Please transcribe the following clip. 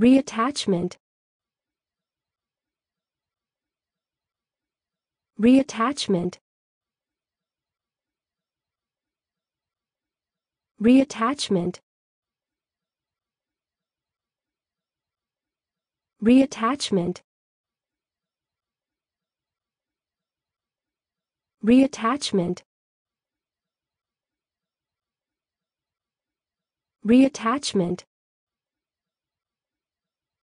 Reattachment Reattachment Reattachment Reattachment Reattachment Reattachment